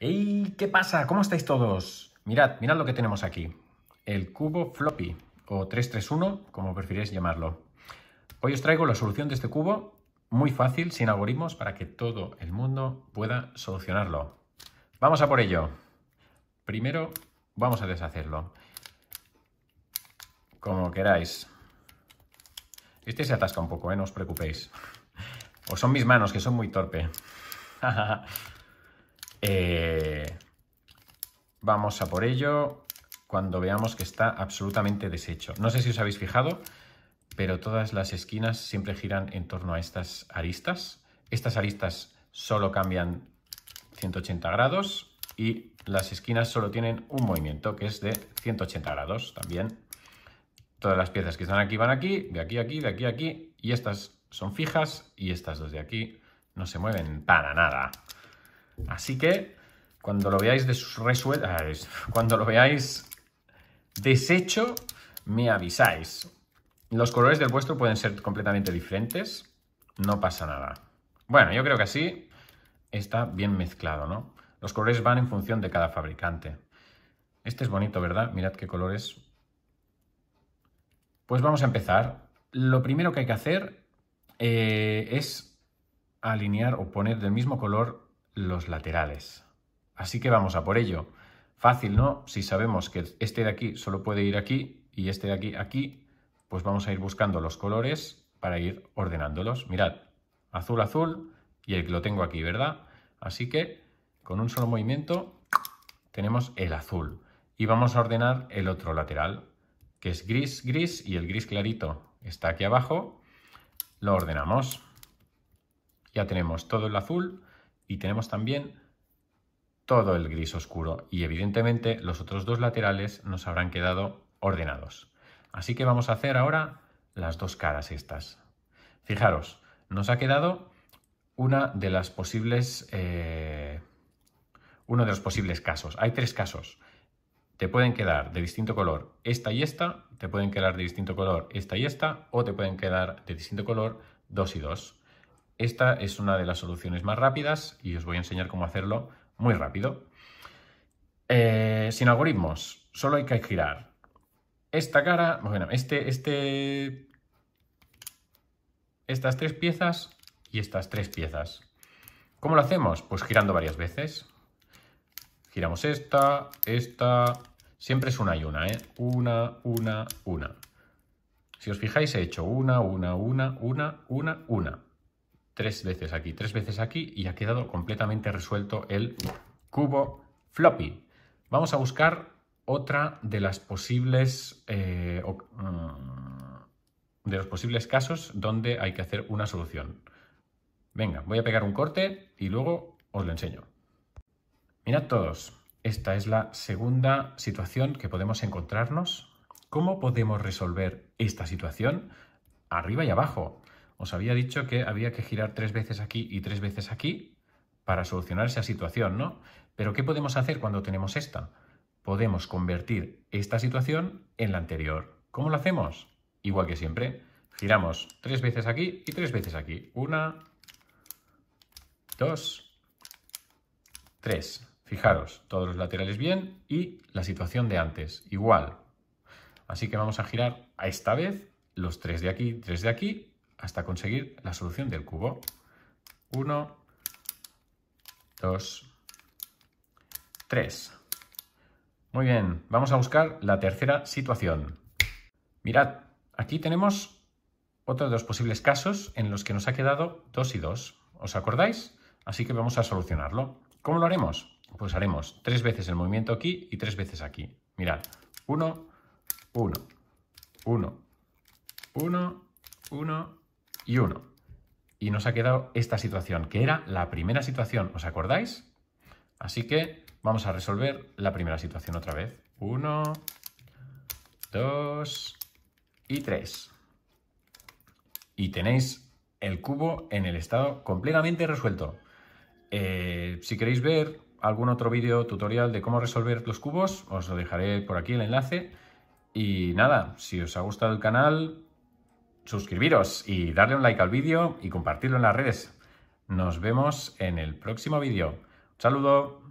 ¡Ey! ¿Qué pasa? ¿Cómo estáis todos? Mirad, mirad lo que tenemos aquí. El cubo floppy, o 331, como prefiréis llamarlo. Hoy os traigo la solución de este cubo, muy fácil, sin algoritmos, para que todo el mundo pueda solucionarlo. ¡Vamos a por ello! Primero, vamos a deshacerlo. Como queráis. Este se atasca un poco, ¿eh? no os preocupéis. O son mis manos, que son muy torpe. Eh, vamos a por ello cuando veamos que está absolutamente deshecho. No sé si os habéis fijado, pero todas las esquinas siempre giran en torno a estas aristas. Estas aristas solo cambian 180 grados y las esquinas solo tienen un movimiento que es de 180 grados también. Todas las piezas que están aquí van aquí, de aquí a aquí, de aquí a aquí y estas son fijas y estas dos de aquí no se mueven para nada. Así que cuando lo veáis ah, cuando lo veáis deshecho, me avisáis. Los colores del vuestro pueden ser completamente diferentes, no pasa nada. Bueno, yo creo que así está bien mezclado, ¿no? Los colores van en función de cada fabricante. Este es bonito, ¿verdad? Mirad qué colores. Pues vamos a empezar. Lo primero que hay que hacer eh, es alinear o poner del mismo color los laterales. Así que vamos a por ello. Fácil, ¿no? Si sabemos que este de aquí solo puede ir aquí y este de aquí aquí, pues vamos a ir buscando los colores para ir ordenándolos. Mirad, azul, azul y el que lo tengo aquí, ¿verdad? Así que con un solo movimiento tenemos el azul y vamos a ordenar el otro lateral, que es gris, gris y el gris clarito está aquí abajo. Lo ordenamos. Ya tenemos todo el azul y tenemos también todo el gris oscuro y evidentemente los otros dos laterales nos habrán quedado ordenados. Así que vamos a hacer ahora las dos caras estas. Fijaros, nos ha quedado una de las posibles, eh, uno de los posibles casos. Hay tres casos. Te pueden quedar de distinto color esta y esta, te pueden quedar de distinto color esta y esta, o te pueden quedar de distinto color dos y dos. Esta es una de las soluciones más rápidas y os voy a enseñar cómo hacerlo muy rápido. Eh, sin algoritmos, solo hay que girar esta cara, bueno, este, este, estas tres piezas y estas tres piezas. ¿Cómo lo hacemos? Pues girando varias veces. Giramos esta, esta, siempre es una y una, ¿eh? Una, una, una. Si os fijáis, he hecho una, una, una, una, una, una tres veces aquí, tres veces aquí y ha quedado completamente resuelto el cubo floppy. Vamos a buscar otra de las posibles eh, mm, de los posibles casos donde hay que hacer una solución. Venga, voy a pegar un corte y luego os lo enseño. Mirad todos, esta es la segunda situación que podemos encontrarnos. ¿Cómo podemos resolver esta situación? Arriba y abajo os había dicho que había que girar tres veces aquí y tres veces aquí para solucionar esa situación, ¿no? Pero ¿qué podemos hacer cuando tenemos esta? Podemos convertir esta situación en la anterior. ¿Cómo lo hacemos? Igual que siempre. Giramos tres veces aquí y tres veces aquí. Una, dos, tres. Fijaros, todos los laterales bien y la situación de antes, igual. Así que vamos a girar a esta vez los tres de aquí, tres de aquí hasta conseguir la solución del cubo. 1, 2, 3. Muy bien, vamos a buscar la tercera situación. Mirad, aquí tenemos otro de los posibles casos en los que nos ha quedado 2 y 2. ¿Os acordáis? Así que vamos a solucionarlo. ¿Cómo lo haremos? Pues haremos tres veces el movimiento aquí y tres veces aquí. Mirad, 1, 1, 1, 1, 1, y uno. Y nos ha quedado esta situación, que era la primera situación, ¿os acordáis? Así que vamos a resolver la primera situación otra vez. 1, 2 y 3. Y tenéis el cubo en el estado completamente resuelto. Eh, si queréis ver algún otro vídeo tutorial de cómo resolver los cubos, os lo dejaré por aquí el enlace. Y nada, si os ha gustado el canal, suscribiros y darle un like al vídeo y compartirlo en las redes. Nos vemos en el próximo vídeo. Un saludo.